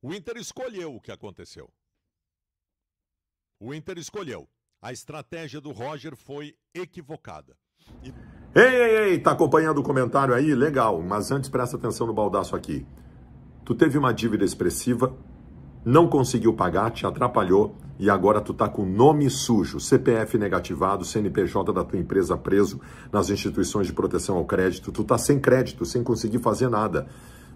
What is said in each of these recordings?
O Inter escolheu o que aconteceu. O Inter escolheu. A estratégia do Roger foi equivocada. E... Ei, ei, ei, tá acompanhando o comentário aí? Legal, mas antes presta atenção no baldaço aqui. Tu teve uma dívida expressiva, não conseguiu pagar, te atrapalhou e agora tu tá com nome sujo, CPF negativado, CNPJ da tua empresa preso nas instituições de proteção ao crédito, tu tá sem crédito, sem conseguir fazer nada.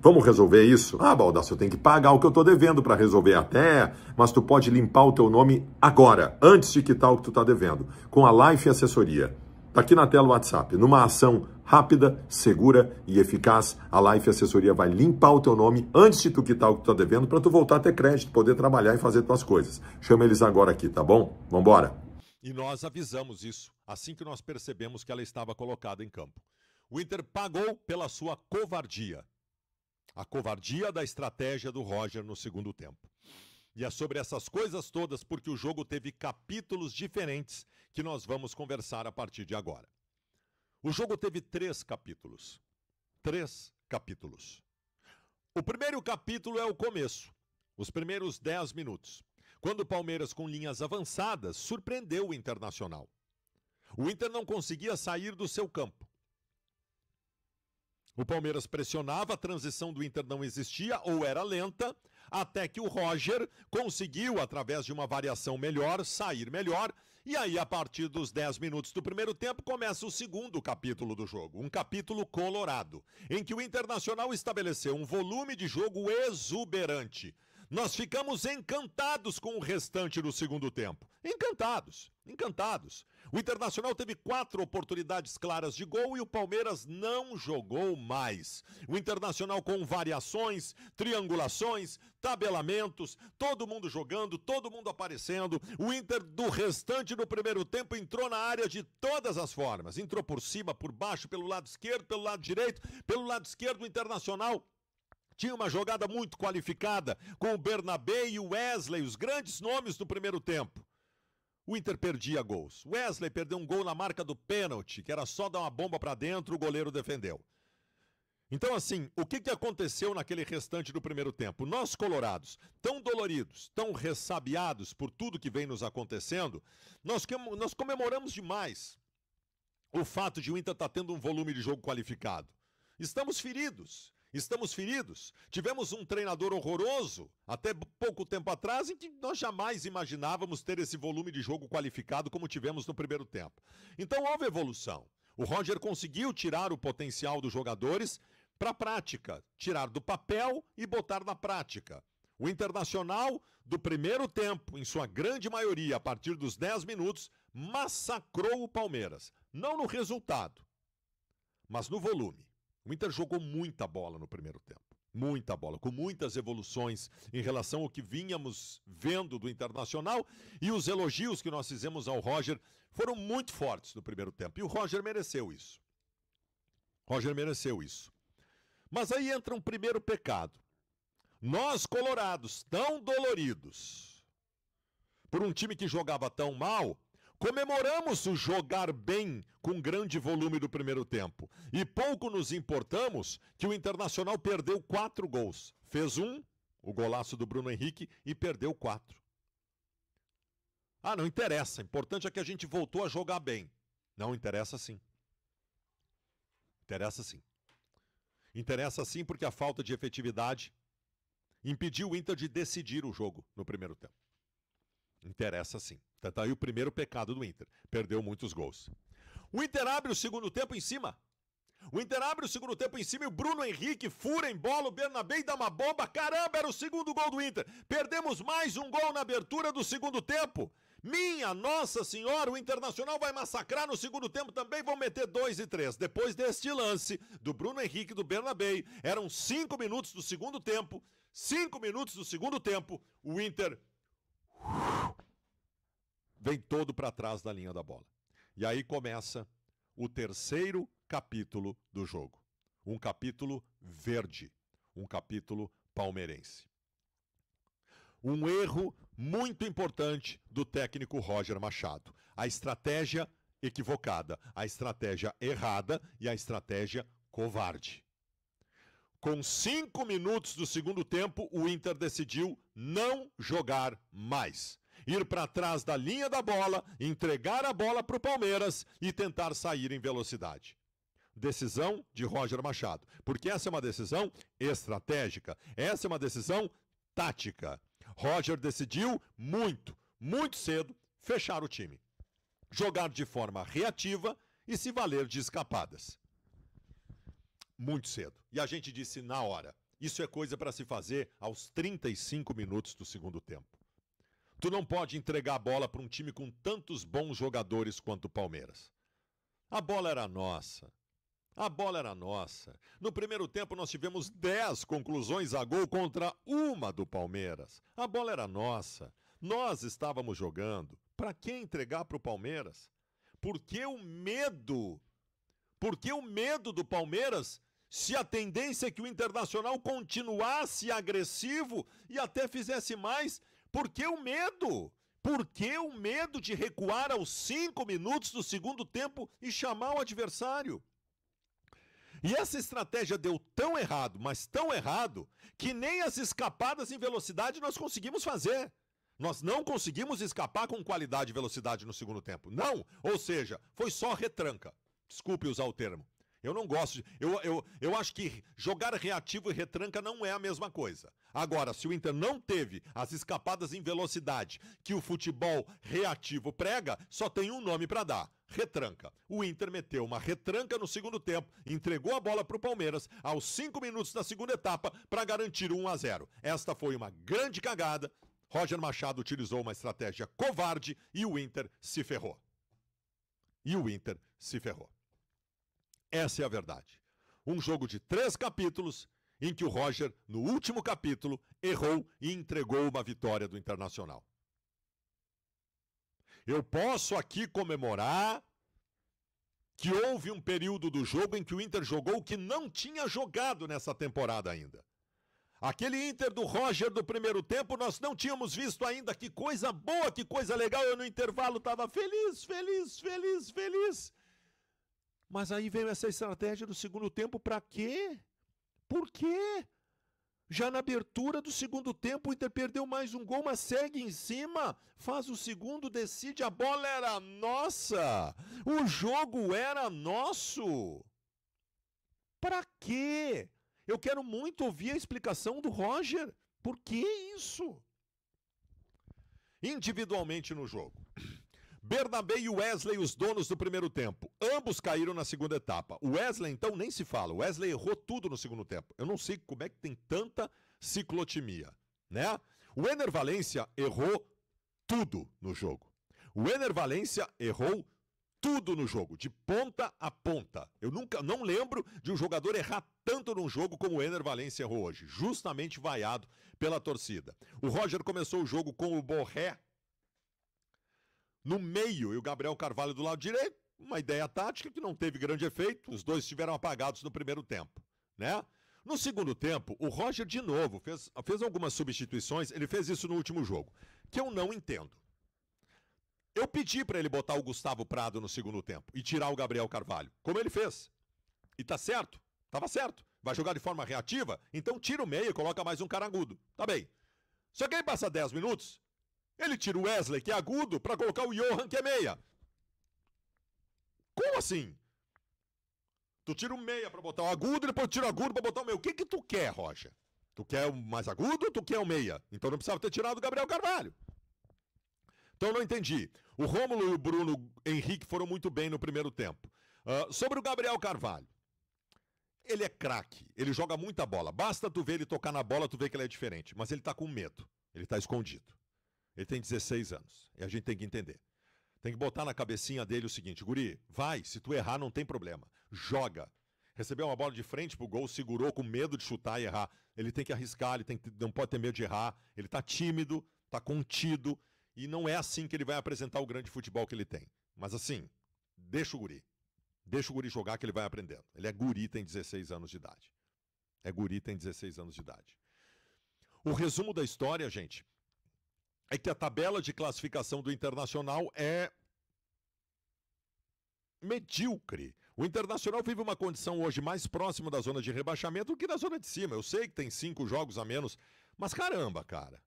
Vamos resolver isso? Ah, Baldaço, eu tenho que pagar o que eu tô devendo para resolver até, mas tu pode limpar o teu nome agora, antes de quitar o que tu tá devendo, com a Life Assessoria. Tá aqui na tela o WhatsApp. Numa ação rápida, segura e eficaz, a Life Assessoria vai limpar o teu nome antes de tu quitar o que tu tá devendo para tu voltar a ter crédito, poder trabalhar e fazer tuas coisas. Chama eles agora aqui, tá bom? Vambora. E nós avisamos isso assim que nós percebemos que ela estava colocada em campo. O Inter pagou pela sua covardia. A covardia da estratégia do Roger no segundo tempo. E é sobre essas coisas todas porque o jogo teve capítulos diferentes que nós vamos conversar a partir de agora. O jogo teve três capítulos. Três capítulos. O primeiro capítulo é o começo, os primeiros dez minutos, quando o Palmeiras, com linhas avançadas, surpreendeu o Internacional. O Inter não conseguia sair do seu campo. O Palmeiras pressionava, a transição do Inter não existia ou era lenta, até que o Roger conseguiu, através de uma variação melhor, sair melhor. E aí, a partir dos 10 minutos do primeiro tempo, começa o segundo capítulo do jogo, um capítulo colorado, em que o Internacional estabeleceu um volume de jogo exuberante nós ficamos encantados com o restante do segundo tempo. Encantados, encantados. O Internacional teve quatro oportunidades claras de gol e o Palmeiras não jogou mais. O Internacional com variações, triangulações, tabelamentos, todo mundo jogando, todo mundo aparecendo. O Inter do restante do primeiro tempo entrou na área de todas as formas. Entrou por cima, por baixo, pelo lado esquerdo, pelo lado direito, pelo lado esquerdo, o Internacional tinha uma jogada muito qualificada com o Bernabé e o Wesley, os grandes nomes do primeiro tempo. O Inter perdia gols. Wesley perdeu um gol na marca do pênalti, que era só dar uma bomba para dentro, o goleiro defendeu. Então, assim, o que, que aconteceu naquele restante do primeiro tempo? Nós, colorados, tão doloridos, tão ressabiados por tudo que vem nos acontecendo, nós, nós comemoramos demais o fato de o Inter estar tá tendo um volume de jogo qualificado. Estamos feridos. Estamos feridos. Tivemos um treinador horroroso até pouco tempo atrás em que nós jamais imaginávamos ter esse volume de jogo qualificado como tivemos no primeiro tempo. Então houve evolução. O Roger conseguiu tirar o potencial dos jogadores para a prática, tirar do papel e botar na prática. O Internacional, do primeiro tempo, em sua grande maioria, a partir dos 10 minutos, massacrou o Palmeiras. Não no resultado, mas no volume. O Inter jogou muita bola no primeiro tempo. Muita bola, com muitas evoluções em relação ao que vínhamos vendo do Internacional. E os elogios que nós fizemos ao Roger foram muito fortes no primeiro tempo. E o Roger mereceu isso. Roger mereceu isso. Mas aí entra um primeiro pecado. Nós, colorados, tão doloridos, por um time que jogava tão mal, Comemoramos o jogar bem com grande volume do primeiro tempo e pouco nos importamos que o Internacional perdeu quatro gols. Fez um, o golaço do Bruno Henrique, e perdeu quatro. Ah, não interessa. Importante é que a gente voltou a jogar bem. Não interessa sim. Interessa sim. Interessa sim porque a falta de efetividade impediu o Inter de decidir o jogo no primeiro tempo. Interessa sim. Tá, tá aí o primeiro pecado do Inter. Perdeu muitos gols. O Inter abre o segundo tempo em cima. O Inter abre o segundo tempo em cima e o Bruno Henrique fura em bola, o Bernabé dá uma bomba. Caramba, era o segundo gol do Inter. Perdemos mais um gol na abertura do segundo tempo. Minha Nossa Senhora, o Internacional vai massacrar no segundo tempo também, vão meter 2 e 3. Depois deste lance do Bruno Henrique do Bernabé, eram 5 minutos do segundo tempo. 5 minutos do segundo tempo, o Inter vem todo para trás da linha da bola. E aí começa o terceiro capítulo do jogo. Um capítulo verde, um capítulo palmeirense. Um erro muito importante do técnico Roger Machado. A estratégia equivocada, a estratégia errada e a estratégia covarde. Com cinco minutos do segundo tempo, o Inter decidiu não jogar mais. Ir para trás da linha da bola, entregar a bola para o Palmeiras e tentar sair em velocidade decisão de Roger Machado, porque essa é uma decisão estratégica, essa é uma decisão tática. Roger decidiu muito, muito cedo fechar o time, jogar de forma reativa e se valer de escapadas muito cedo. E a gente disse na hora: isso é coisa para se fazer aos 35 minutos do segundo tempo. Tu não pode entregar a bola para um time com tantos bons jogadores quanto o Palmeiras. A bola era nossa. A bola era nossa. No primeiro tempo nós tivemos 10 conclusões a gol contra uma do Palmeiras. A bola era nossa. Nós estávamos jogando. Para que entregar para o Palmeiras? Porque o medo porque o medo do Palmeiras, se a tendência é que o Internacional continuasse agressivo e até fizesse mais, por que o medo? Por que o medo de recuar aos cinco minutos do segundo tempo e chamar o adversário? E essa estratégia deu tão errado, mas tão errado, que nem as escapadas em velocidade nós conseguimos fazer. Nós não conseguimos escapar com qualidade e velocidade no segundo tempo. Não! Ou seja, foi só retranca. Desculpe usar o termo. Eu não gosto. De, eu, eu, eu acho que jogar reativo e retranca não é a mesma coisa. Agora, se o Inter não teve as escapadas em velocidade que o futebol reativo prega, só tem um nome para dar: retranca. O Inter meteu uma retranca no segundo tempo, entregou a bola para o Palmeiras aos cinco minutos da segunda etapa para garantir o 1 a 0. Esta foi uma grande cagada. Roger Machado utilizou uma estratégia covarde e o Inter se ferrou. E o Inter se ferrou. Essa é a verdade. Um jogo de três capítulos em que o Roger, no último capítulo, errou e entregou uma vitória do Internacional. Eu posso aqui comemorar que houve um período do jogo em que o Inter jogou que não tinha jogado nessa temporada ainda. Aquele Inter do Roger do primeiro tempo nós não tínhamos visto ainda. Que coisa boa, que coisa legal. Eu no intervalo estava feliz, feliz, feliz, feliz. Mas aí veio essa estratégia do segundo tempo para quê? Por quê? Já na abertura do segundo tempo, o Inter perdeu mais um gol, mas segue em cima, faz o segundo, decide, a bola era nossa! O jogo era nosso! Para quê? Eu quero muito ouvir a explicação do Roger. Por que isso? Individualmente no jogo. Bernabé e Wesley, os donos do primeiro tempo. Ambos caíram na segunda etapa. O Wesley, então, nem se fala. O Wesley errou tudo no segundo tempo. Eu não sei como é que tem tanta ciclotimia, né? O Ener Valência errou tudo no jogo. O Ener Valência errou tudo no jogo, de ponta a ponta. Eu nunca, não lembro de um jogador errar tanto num jogo como o Ener Valência errou hoje, justamente vaiado pela torcida. O Roger começou o jogo com o Borré no meio e o Gabriel Carvalho do lado direito. Uma ideia tática que não teve grande efeito, os dois estiveram apagados no primeiro tempo, né? No segundo tempo, o Roger de novo fez, fez algumas substituições, ele fez isso no último jogo, que eu não entendo. Eu pedi para ele botar o Gustavo Prado no segundo tempo e tirar o Gabriel Carvalho, como ele fez. E tá certo, tava certo. Vai jogar de forma reativa? Então tira o meio e coloca mais um caragudo. Tá bem. Só que aí passa 10 minutos, ele tira o Wesley, que é agudo, para colocar o Johan, que é meia. Como assim? Tu tira o meia para botar o agudo, depois tira o agudo para botar o meia. O que que tu quer, Rocha? Tu quer o mais agudo ou tu quer o meia? Então não precisava ter tirado o Gabriel Carvalho. Então não entendi. O Rômulo e o Bruno Henrique foram muito bem no primeiro tempo. Uh, sobre o Gabriel Carvalho. Ele é craque, ele joga muita bola. Basta tu ver ele tocar na bola, tu vê que ele é diferente. Mas ele tá com medo, ele tá escondido. Ele tem 16 anos. E a gente tem que entender. Tem que botar na cabecinha dele o seguinte: Guri, vai, se tu errar, não tem problema. Joga. Recebeu uma bola de frente pro gol, segurou com medo de chutar e errar. Ele tem que arriscar, ele tem que, não pode ter medo de errar. Ele tá tímido, tá contido. E não é assim que ele vai apresentar o grande futebol que ele tem. Mas assim, deixa o guri. Deixa o guri jogar que ele vai aprendendo. Ele é guri, tem 16 anos de idade. É guri, tem 16 anos de idade. O resumo da história, gente, é que a tabela de classificação do Internacional é medíocre. O Internacional vive uma condição hoje mais próxima da zona de rebaixamento do que da zona de cima. Eu sei que tem cinco jogos a menos, mas caramba, cara.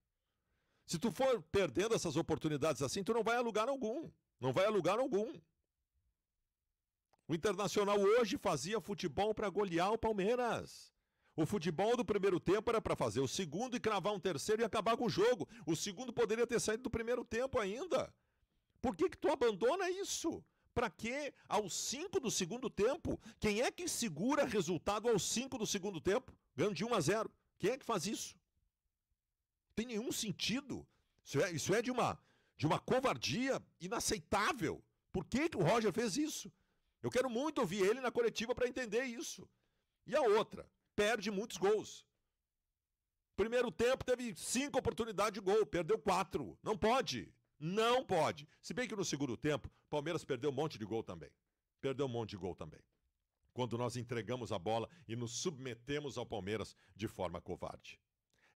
Se tu for perdendo essas oportunidades assim, tu não vai a lugar algum. Não vai a lugar algum. O Internacional hoje fazia futebol para golear o Palmeiras. O futebol do primeiro tempo era para fazer o segundo e cravar um terceiro e acabar com o jogo. O segundo poderia ter saído do primeiro tempo ainda. Por que que tu abandona isso? Para que aos cinco do segundo tempo? Quem é que segura resultado aos cinco do segundo tempo? Ganhando de 1 um a 0. Quem é que faz isso? Tem nenhum sentido. Isso é, isso é de uma de uma covardia inaceitável. Por que, que o Roger fez isso? Eu quero muito ouvir ele na coletiva para entender isso. E a outra, perde muitos gols. Primeiro tempo teve cinco oportunidades de gol, perdeu quatro. Não pode. Não pode. Se bem que no segundo tempo, Palmeiras perdeu um monte de gol também. Perdeu um monte de gol também. Quando nós entregamos a bola e nos submetemos ao Palmeiras de forma covarde.